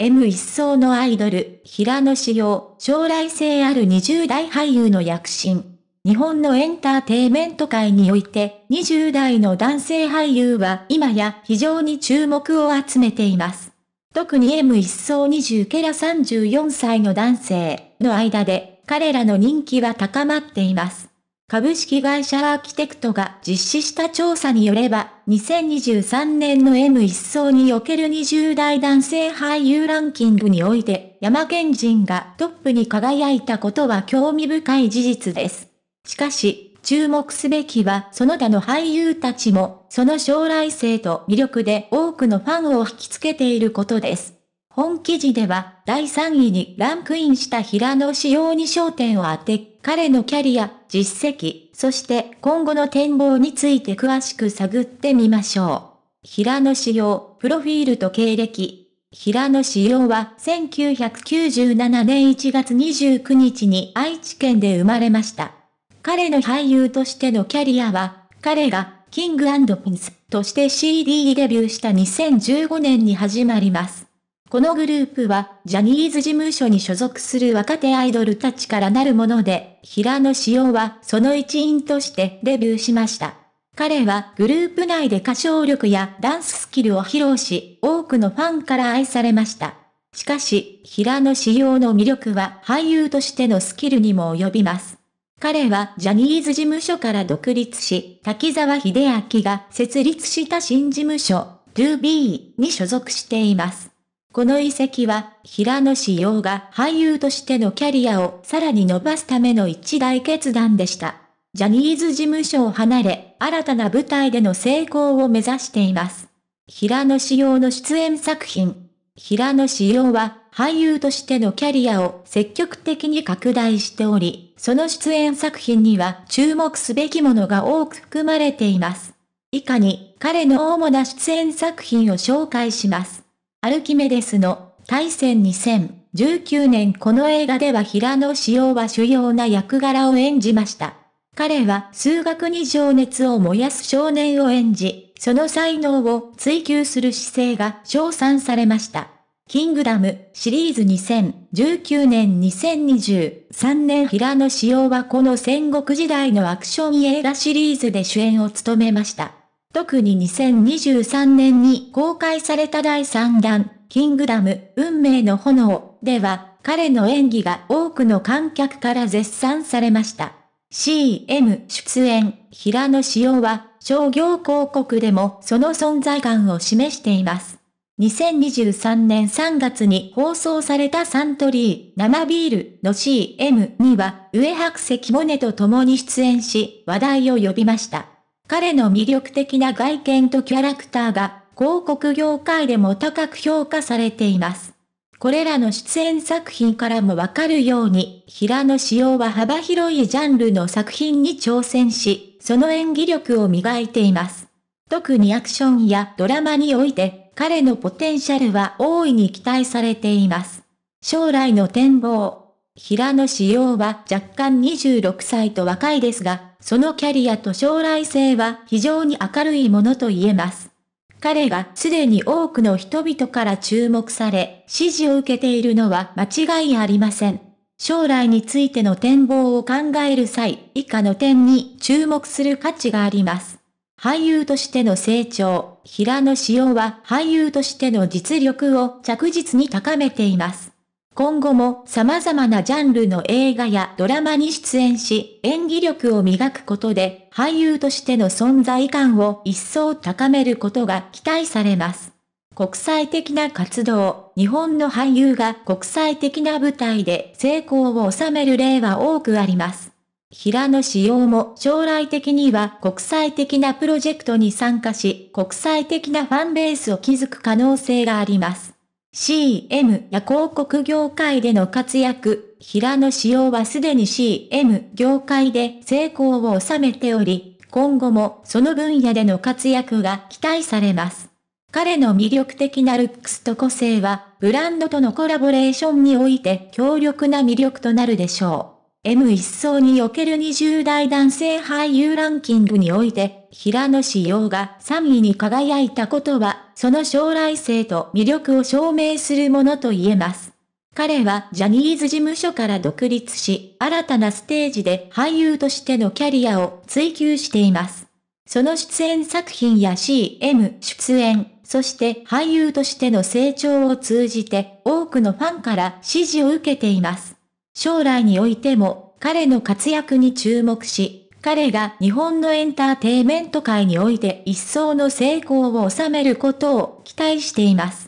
M 一層のアイドル、平野紫耀、将来性ある20代俳優の躍進。日本のエンターテイメント界において、20代の男性俳優は今や非常に注目を集めています。特に M 一層20ケラ34歳の男性の間で、彼らの人気は高まっています。株式会社アーキテクトが実施した調査によれば、2023年の M1 層における20代男性俳優ランキングにおいて、山県人がトップに輝いたことは興味深い事実です。しかし、注目すべきはその他の俳優たちも、その将来性と魅力で多くのファンを引きつけていることです。本記事では、第3位にランクインした平野仕様に焦点を当て、彼のキャリア、実績、そして今後の展望について詳しく探ってみましょう。平野志陽、プロフィールと経歴。平野志陽は1997年1月29日に愛知県で生まれました。彼の俳優としてのキャリアは、彼がキングピンスとして CD デビューした2015年に始まります。このグループは、ジャニーズ事務所に所属する若手アイドルたちからなるもので、平野紫耀はその一員としてデビューしました。彼はグループ内で歌唱力やダンススキルを披露し、多くのファンから愛されました。しかし、平野紫耀の魅力は俳優としてのスキルにも及びます。彼はジャニーズ事務所から独立し、滝沢秀明が設立した新事務所、2B に所属しています。この遺跡は、平野志陽が俳優としてのキャリアをさらに伸ばすための一大決断でした。ジャニーズ事務所を離れ、新たな舞台での成功を目指しています。平野志陽の出演作品。平野志陽は、俳優としてのキャリアを積極的に拡大しており、その出演作品には注目すべきものが多く含まれています。以下に、彼の主な出演作品を紹介します。アルキメデスの大戦2019年この映画では平野紫耀は主要な役柄を演じました。彼は数学に情熱を燃やす少年を演じ、その才能を追求する姿勢が称賛されました。キングダムシリーズ2019年2023年平野紫耀はこの戦国時代のアクション映画シリーズで主演を務めました。特に2023年に公開された第3弾、キングダム、運命の炎では、彼の演技が多くの観客から絶賛されました。CM 出演、平野紫耀は、商業広告でもその存在感を示しています。2023年3月に放送されたサントリー生ビールの CM には上白石萌音と共に出演し話題を呼びました。彼の魅力的な外見とキャラクターが、広告業界でも高く評価されています。これらの出演作品からもわかるように、平野紫耀は幅広いジャンルの作品に挑戦し、その演技力を磨いています。特にアクションやドラマにおいて、彼のポテンシャルは大いに期待されています。将来の展望平野紫耀は若干26歳と若いですが、そのキャリアと将来性は非常に明るいものと言えます。彼がすでに多くの人々から注目され、支持を受けているのは間違いありません。将来についての展望を考える際、以下の点に注目する価値があります。俳優としての成長、平野紫耀は俳優としての実力を着実に高めています。今後も様々なジャンルの映画やドラマに出演し、演技力を磨くことで、俳優としての存在感を一層高めることが期待されます。国際的な活動、日本の俳優が国際的な舞台で成功を収める例は多くあります。平野志耀も将来的には国際的なプロジェクトに参加し、国際的なファンベースを築く可能性があります。CM や広告業界での活躍、平野紫耀はすでに CM 業界で成功を収めており、今後もその分野での活躍が期待されます。彼の魅力的なルックスと個性は、ブランドとのコラボレーションにおいて強力な魅力となるでしょう。M1 層における20代男性俳優ランキングにおいて、平野紫耀が3位に輝いたことは、その将来性と魅力を証明するものと言えます。彼はジャニーズ事務所から独立し、新たなステージで俳優としてのキャリアを追求しています。その出演作品や CM 出演、そして俳優としての成長を通じて多くのファンから支持を受けています。将来においても彼の活躍に注目し、彼が日本のエンターテイメント界において一層の成功を収めることを期待しています。